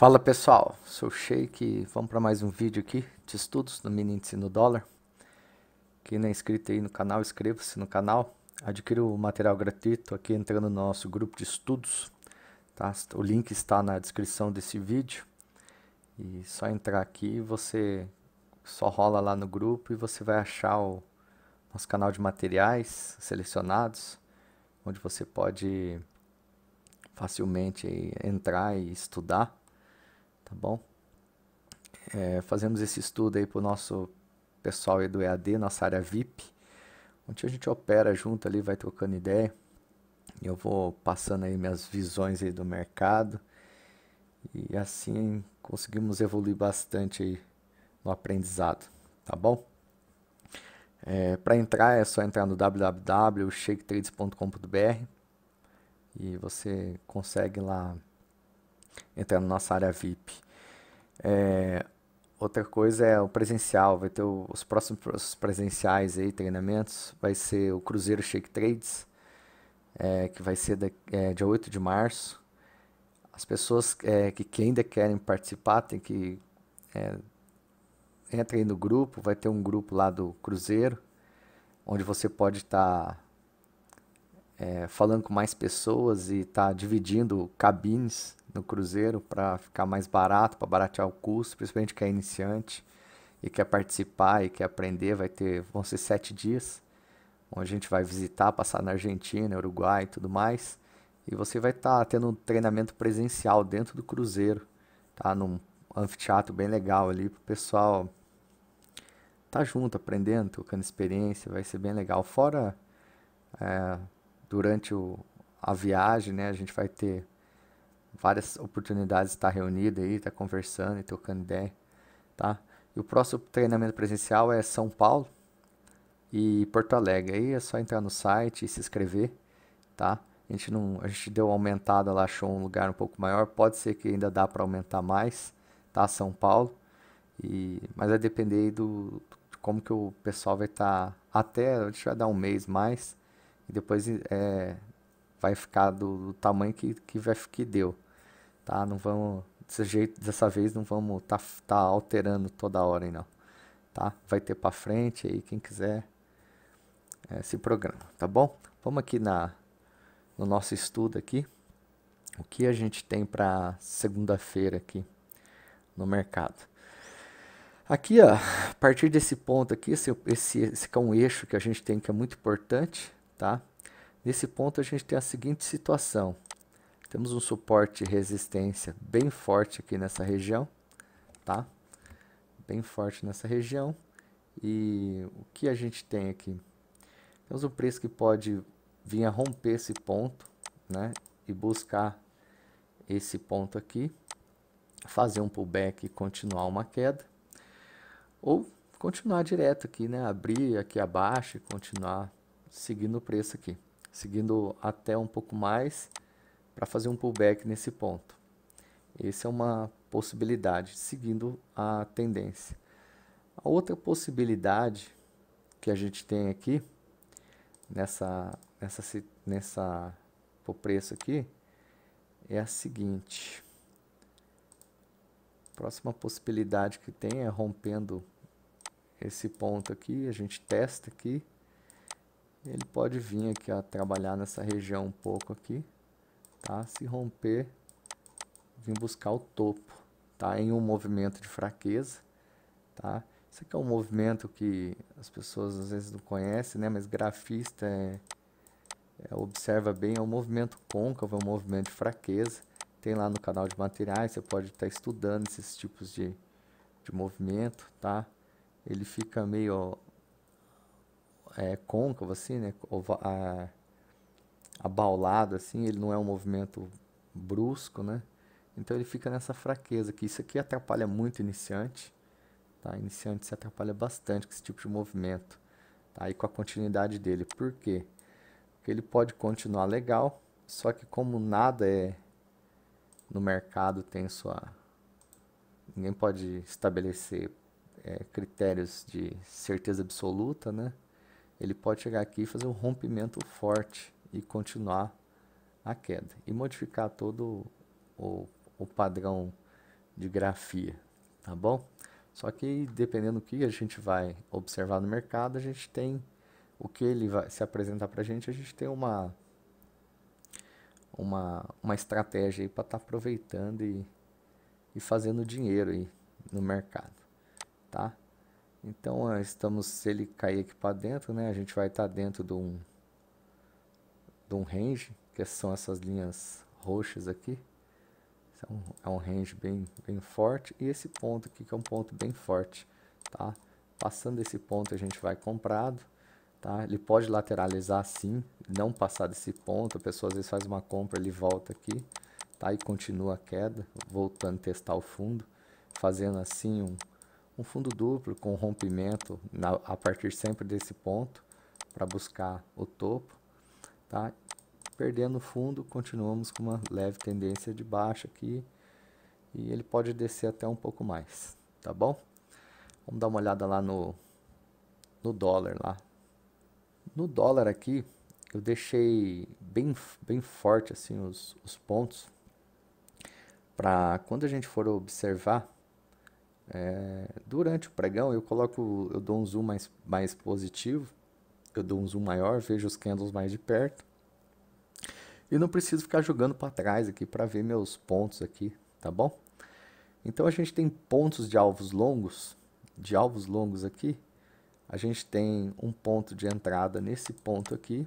Fala pessoal, sou o Sheik vamos para mais um vídeo aqui de estudos do Mini Índice no Dólar. Quem não é inscrito aí no canal, inscreva-se no canal. Adquira o material gratuito aqui entrando no nosso grupo de estudos. Tá? O link está na descrição desse vídeo. E só entrar aqui, você só rola lá no grupo e você vai achar o nosso canal de materiais selecionados, onde você pode facilmente entrar e estudar tá bom? É, fazemos esse estudo aí para o nosso pessoal aí do EAD, nossa área VIP, onde a gente opera junto ali, vai trocando ideia. eu vou passando aí minhas visões aí do mercado. E assim conseguimos evoluir bastante aí no aprendizado, tá bom? É, para entrar é só entrar no www.shaketrades.com.br e você consegue lá entrar na nossa área VIP. É, outra coisa é o presencial, vai ter o, os próximos presenciais aí, treinamentos, vai ser o Cruzeiro Shake Trades, é, que vai ser da, é, dia 8 de março. As pessoas é, que, que ainda querem participar, tem que é, aí no grupo, vai ter um grupo lá do Cruzeiro, onde você pode estar tá, é, falando com mais pessoas e estar tá dividindo cabines no Cruzeiro para ficar mais barato, para baratear o custo, principalmente quem é iniciante e quer participar e quer aprender, vai ter, vão ser sete dias, onde a gente vai visitar, passar na Argentina, Uruguai e tudo mais. E você vai estar tá tendo um treinamento presencial dentro do Cruzeiro, tá? Num anfiteatro bem legal ali pro pessoal tá junto, aprendendo, tocando experiência, vai ser bem legal. Fora é, durante o, a viagem, né? A gente vai ter várias oportunidades de tá estar reunido aí, estar tá conversando e trocando ideia, tá? E o próximo treinamento presencial é São Paulo e Porto Alegre. Aí é só entrar no site e se inscrever, tá? A gente não, a gente deu uma aumentada lá, achou um lugar um pouco maior. Pode ser que ainda dá para aumentar mais, tá? São Paulo. E, mas vai depender do como que o pessoal vai estar tá, até, a gente vai dar um mês mais e depois é, vai ficar do, do tamanho que, que, vai, que deu. Tá? Não vamos, desse jeito, dessa vez não vamos tá, tá alterando toda hora, aí não. Tá? Vai ter para frente aí, quem quiser é, se programa, tá bom? Vamos aqui na, no nosso estudo aqui. O que a gente tem para segunda-feira aqui no mercado? Aqui, ó, a partir desse ponto aqui, esse, esse, esse é um eixo que a gente tem que é muito importante, tá? Nesse ponto a gente tem a seguinte situação. Temos um suporte de resistência bem forte aqui nessa região, tá? Bem forte nessa região. E o que a gente tem aqui? Temos um preço que pode vir a romper esse ponto, né? E buscar esse ponto aqui, fazer um pullback e continuar uma queda. Ou continuar direto aqui, né? Abrir aqui abaixo e continuar seguindo o preço aqui seguindo até um pouco mais para fazer um pullback nesse ponto. Essa é uma possibilidade, seguindo a tendência. A outra possibilidade que a gente tem aqui, nessa, nessa, nessa o preço aqui, é a seguinte. Próxima possibilidade que tem é rompendo esse ponto aqui, a gente testa aqui ele pode vir aqui a trabalhar nessa região um pouco aqui, tá? Se romper, vir buscar o topo, tá? Em um movimento de fraqueza, tá? Isso aqui é um movimento que as pessoas às vezes não conhecem, né? Mas grafista é, é, observa bem, é um movimento côncavo, é um movimento de fraqueza. Tem lá no canal de materiais, você pode estar tá estudando esses tipos de, de movimento, tá? Ele fica meio é, côncavo, assim, né? A, abaulado, assim, ele não é um movimento brusco, né? Então ele fica nessa fraqueza, que isso aqui atrapalha muito o iniciante, tá? iniciante se atrapalha bastante com esse tipo de movimento, tá? E com a continuidade dele. Por quê? Porque ele pode continuar legal, só que como nada é no mercado tem sua ninguém pode estabelecer é, critérios de certeza absoluta, né? ele pode chegar aqui e fazer um rompimento forte e continuar a queda e modificar todo o, o padrão de grafia, tá bom? Só que dependendo do que a gente vai observar no mercado, a gente tem o que ele vai se apresentar para a gente, a gente tem uma uma, uma estratégia aí para estar tá aproveitando e, e fazendo dinheiro aí no mercado, tá? Então, estamos, se ele cair aqui para dentro, né, a gente vai estar tá dentro de um, de um range, que são essas linhas roxas aqui. É um, é um range bem, bem forte. E esse ponto aqui, que é um ponto bem forte, tá? Passando esse ponto, a gente vai comprado, tá? Ele pode lateralizar assim, não passar desse ponto. A pessoa às vezes faz uma compra, ele volta aqui, tá? E continua a queda, voltando a testar o fundo, fazendo assim um um fundo duplo com rompimento na, a partir sempre desse ponto para buscar o topo, tá? Perdendo fundo, continuamos com uma leve tendência de baixa aqui e ele pode descer até um pouco mais, tá bom? Vamos dar uma olhada lá no, no dólar lá. No dólar aqui, eu deixei bem, bem forte assim os, os pontos para quando a gente for observar é, durante o pregão, eu coloco, eu dou um zoom mais, mais positivo, eu dou um zoom maior, vejo os candles mais de perto. E não preciso ficar jogando para trás aqui para ver meus pontos aqui, tá bom? Então a gente tem pontos de alvos longos, de alvos longos aqui. A gente tem um ponto de entrada nesse ponto aqui,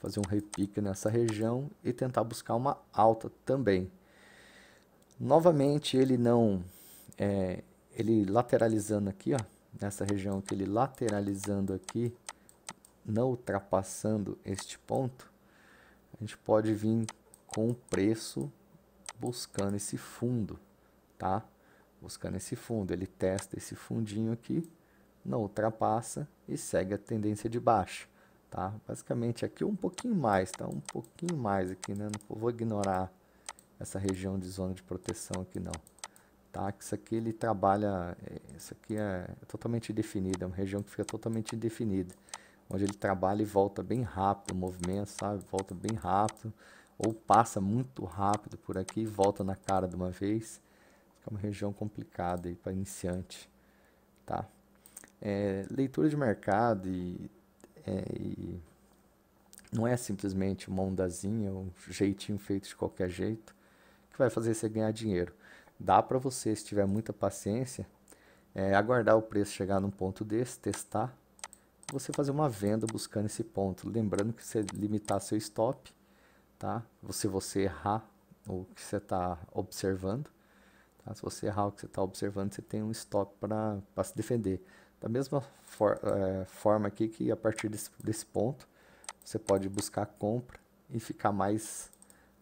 fazer um repique nessa região e tentar buscar uma alta também. Novamente ele não é, ele lateralizando aqui, ó, nessa região que ele lateralizando aqui, não ultrapassando este ponto, a gente pode vir com o preço buscando esse fundo, tá? Buscando esse fundo, ele testa esse fundinho aqui, não ultrapassa e segue a tendência de baixa, tá? Basicamente aqui um pouquinho mais, tá? Um pouquinho mais aqui, né? Não vou ignorar essa região de zona de proteção aqui não. Tá? Isso aqui ele trabalha, é, isso aqui é totalmente definido, é uma região que fica totalmente definida, onde ele trabalha e volta bem rápido, o movimento, sabe? Volta bem rápido, ou passa muito rápido por aqui e volta na cara de uma vez. É uma região complicada para iniciante, tá? É, leitura de mercado e, é, e não é simplesmente uma ondazinha, um jeitinho feito de qualquer jeito que vai fazer você ganhar dinheiro dá para você, se tiver muita paciência, é, aguardar o preço chegar num ponto desse, testar, você fazer uma venda buscando esse ponto. Lembrando que você limitar seu stop, tá? Se você errar o que você está observando, tá? se você errar o que você está observando, você tem um stop para se defender. Da mesma for, é, forma aqui que a partir desse, desse ponto, você pode buscar compra e ficar mais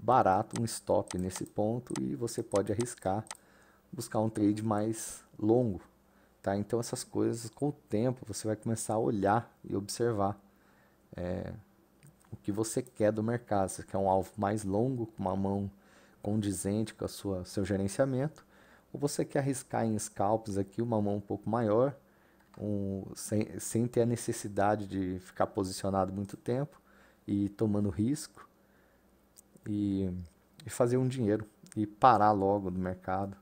barato um stop nesse ponto e você pode arriscar buscar um trade mais longo, tá? Então essas coisas com o tempo você vai começar a olhar e observar é, o que você quer do mercado. se quer um alvo mais longo, com uma mão condizente com a sua seu gerenciamento, ou você quer arriscar em scalps aqui uma mão um pouco maior, um, sem, sem ter a necessidade de ficar posicionado muito tempo e tomando risco e, e fazer um dinheiro e parar logo do mercado.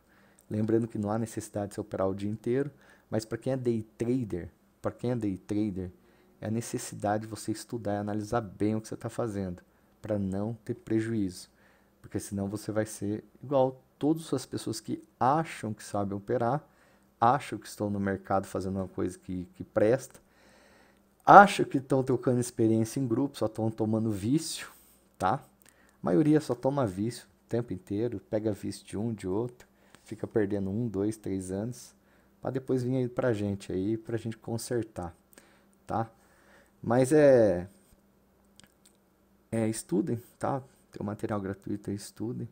Lembrando que não há necessidade de se operar o dia inteiro, mas para quem é day trader, para quem é day trader, é a necessidade de você estudar e analisar bem o que você está fazendo, para não ter prejuízo. Porque senão você vai ser igual todas as pessoas que acham que sabem operar, acham que estão no mercado fazendo uma coisa que, que presta, acham que estão trocando experiência em grupo, só estão tomando vício, tá? A maioria só toma vício o tempo inteiro, pega vício de um, de outro, fica perdendo um, dois, três anos, para depois vir aí pra gente aí, pra gente consertar, tá? Mas é. É, estudem, tá? Tem um material gratuito aí, estudem,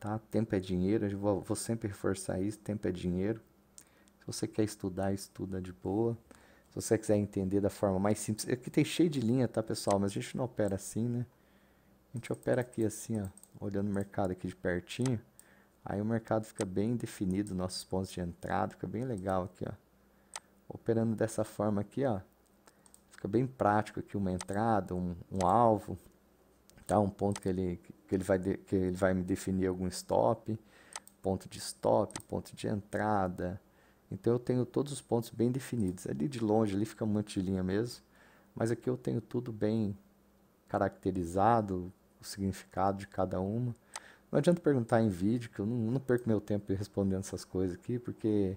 tá? Tempo é dinheiro, eu vou, vou sempre reforçar isso: tempo é dinheiro. Se você quer estudar, estuda de boa. Se você quiser entender da forma mais simples, aqui é tem cheio de linha, tá, pessoal? Mas a gente não opera assim, né? A gente opera aqui assim, ó, olhando o mercado aqui de pertinho. Aí o mercado fica bem definido, nossos pontos de entrada, fica bem legal aqui, ó. Operando dessa forma aqui, ó. Fica bem prático aqui uma entrada, um, um alvo, tá? Um ponto que ele, que, ele vai de, que ele vai me definir algum stop, ponto de stop, ponto de entrada. Então eu tenho todos os pontos bem definidos. Ali de longe, ali fica um monte de linha mesmo. Mas aqui eu tenho tudo bem caracterizado, o significado de cada uma. Não adianta perguntar em vídeo, que eu não, não perco meu tempo respondendo essas coisas aqui, porque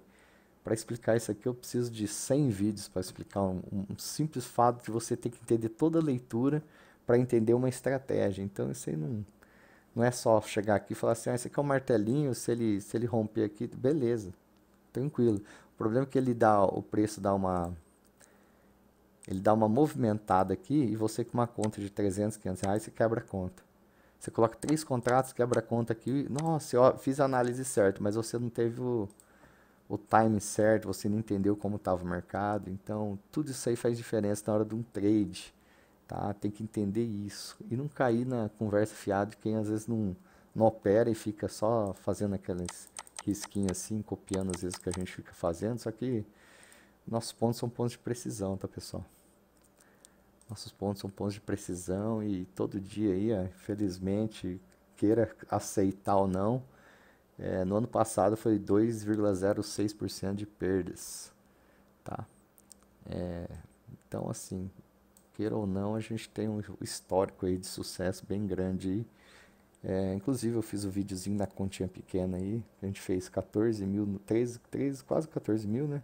para explicar isso aqui eu preciso de 100 vídeos para explicar um, um, simples fato que você tem que entender toda a leitura para entender uma estratégia. Então isso aí não, não é só chegar aqui e falar assim, ah, esse aqui é um martelinho, se ele, se ele romper aqui, beleza, tranquilo. O problema é que ele dá, o preço dá uma ele dá uma movimentada aqui e você com uma conta de 300, 500 reais, você quebra a conta. Você coloca três contratos, quebra a conta aqui. Nossa, eu fiz a análise certa, mas você não teve o, o time certo, você não entendeu como estava o mercado. Então, tudo isso aí faz diferença na hora de um trade. Tá? Tem que entender isso. E não cair na conversa fiada de quem às vezes não, não opera e fica só fazendo aqueles risquinhos assim, copiando às vezes o que a gente fica fazendo. Só que nossos pontos são pontos de precisão, tá, pessoal? Nossos pontos são pontos de precisão e todo dia aí, infelizmente, queira aceitar ou não, é, no ano passado foi 2,06% de perdas, tá? É, então, assim, queira ou não, a gente tem um histórico aí de sucesso bem grande. É, inclusive, eu fiz o um videozinho na continha pequena aí, a gente fez 14 mil, 13, 13, quase 14 mil, né?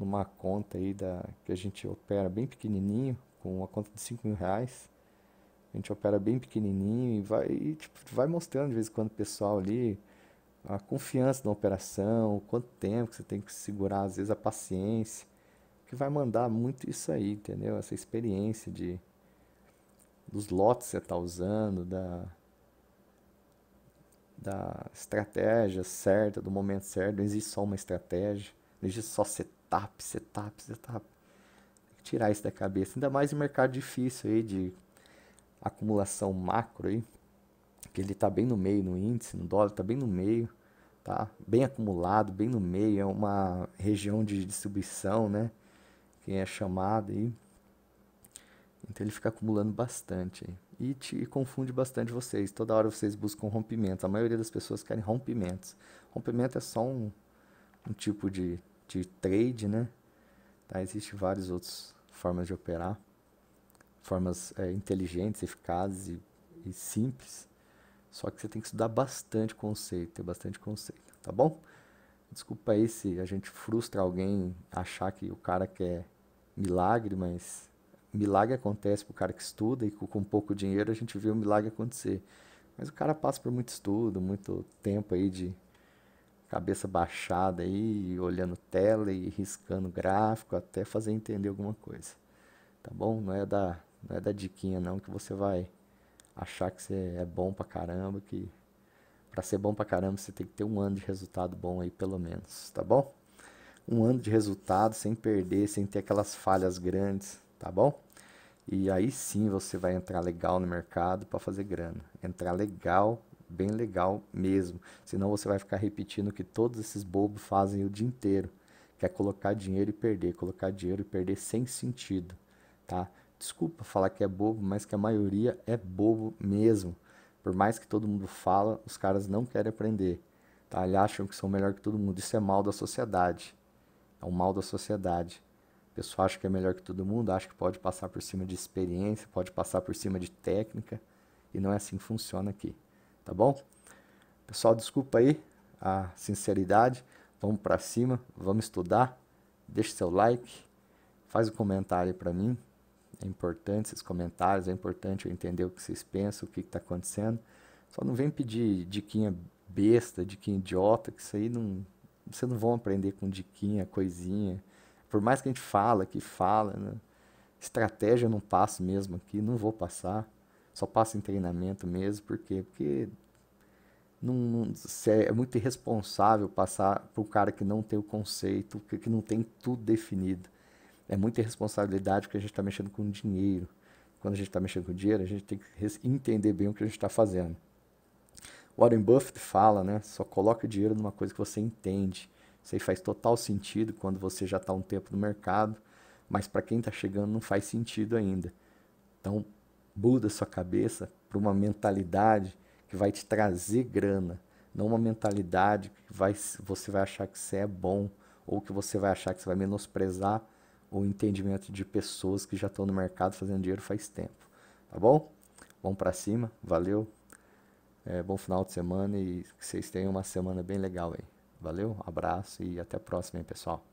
numa conta aí da, que a gente opera bem pequenininho, com uma conta de cinco mil reais. A gente opera bem pequenininho e vai, e, tipo, vai mostrando de vez em quando o pessoal ali a confiança na operação, quanto tempo que você tem que segurar, às vezes a paciência, que vai mandar muito isso aí, entendeu? Essa experiência de dos lotes que você está usando, da, da estratégia certa, do momento certo, não existe só uma estratégia. Não só setup, setup, setup. Tem que tirar isso da cabeça. Ainda mais em mercado difícil aí de acumulação macro aí. Que ele tá bem no meio no índice, no dólar tá bem no meio, tá? Bem acumulado, bem no meio, é uma região de distribuição, né? Quem é chamado aí. Então ele fica acumulando bastante e te confunde bastante vocês. Toda hora vocês buscam rompimentos. A maioria das pessoas querem rompimentos. Rompimento é só um, um tipo de de trade, né? Tá? Existem várias outras formas de operar, formas é, inteligentes, eficazes e, e simples. Só que você tem que estudar bastante conceito, ter bastante conceito, tá bom? Desculpa aí se a gente frustra alguém achar que o cara quer milagre, mas milagre acontece para o cara que estuda e com pouco dinheiro a gente vê o milagre acontecer. Mas o cara passa por muito estudo, muito tempo aí de cabeça baixada aí, olhando tela e riscando gráfico até fazer entender alguma coisa. Tá bom? Não é da, não é da diquinha não que você vai achar que você é bom pra caramba, que para ser bom pra caramba você tem que ter um ano de resultado bom aí pelo menos, tá bom? Um ano de resultado sem perder, sem ter aquelas falhas grandes, tá bom? E aí sim você vai entrar legal no mercado para fazer grana. Entrar legal bem legal mesmo. Senão você vai ficar repetindo o que todos esses bobos fazem o dia inteiro, que é colocar dinheiro e perder, colocar dinheiro e perder sem sentido, tá? Desculpa falar que é bobo, mas que a maioria é bobo mesmo. Por mais que todo mundo fala, os caras não querem aprender. Tá? Eles acham que são melhor que todo mundo. Isso é mal da sociedade. É um mal da sociedade. O pessoal acha que é melhor que todo mundo, acha que pode passar por cima de experiência, pode passar por cima de técnica. E não é assim que funciona aqui tá bom? Pessoal, desculpa aí a sinceridade. Vamos para cima, vamos estudar. Deixe seu like, faz um comentário para mim. É importante esses comentários, é importante eu entender o que vocês pensam, o que está acontecendo. Só não vem pedir diquinha besta, diquinha idiota, que isso aí não. Vocês não vão aprender com diquinha, coisinha. Por mais que a gente fala, que fala, né? estratégia eu não passo mesmo aqui, não vou passar. Só passa em treinamento mesmo, por quê? Porque não, não, é muito irresponsável passar para o cara que não tem o conceito, que, que não tem tudo definido. É muita irresponsabilidade porque a gente está mexendo com dinheiro. Quando a gente está mexendo com dinheiro, a gente tem que entender bem o que a gente está fazendo. Warren Buffett fala, né? Só coloca dinheiro numa coisa que você entende. Isso aí faz total sentido quando você já está um tempo no mercado, mas para quem está chegando não faz sentido ainda. Então, Buda sua cabeça para uma mentalidade que vai te trazer grana, não uma mentalidade que vai, você vai achar que você é bom ou que você vai achar que você vai menosprezar o entendimento de pessoas que já estão no mercado fazendo dinheiro faz tempo, tá bom? Vamos para cima, valeu, é, bom final de semana e que vocês tenham uma semana bem legal aí. Valeu, abraço e até a próxima, hein, pessoal.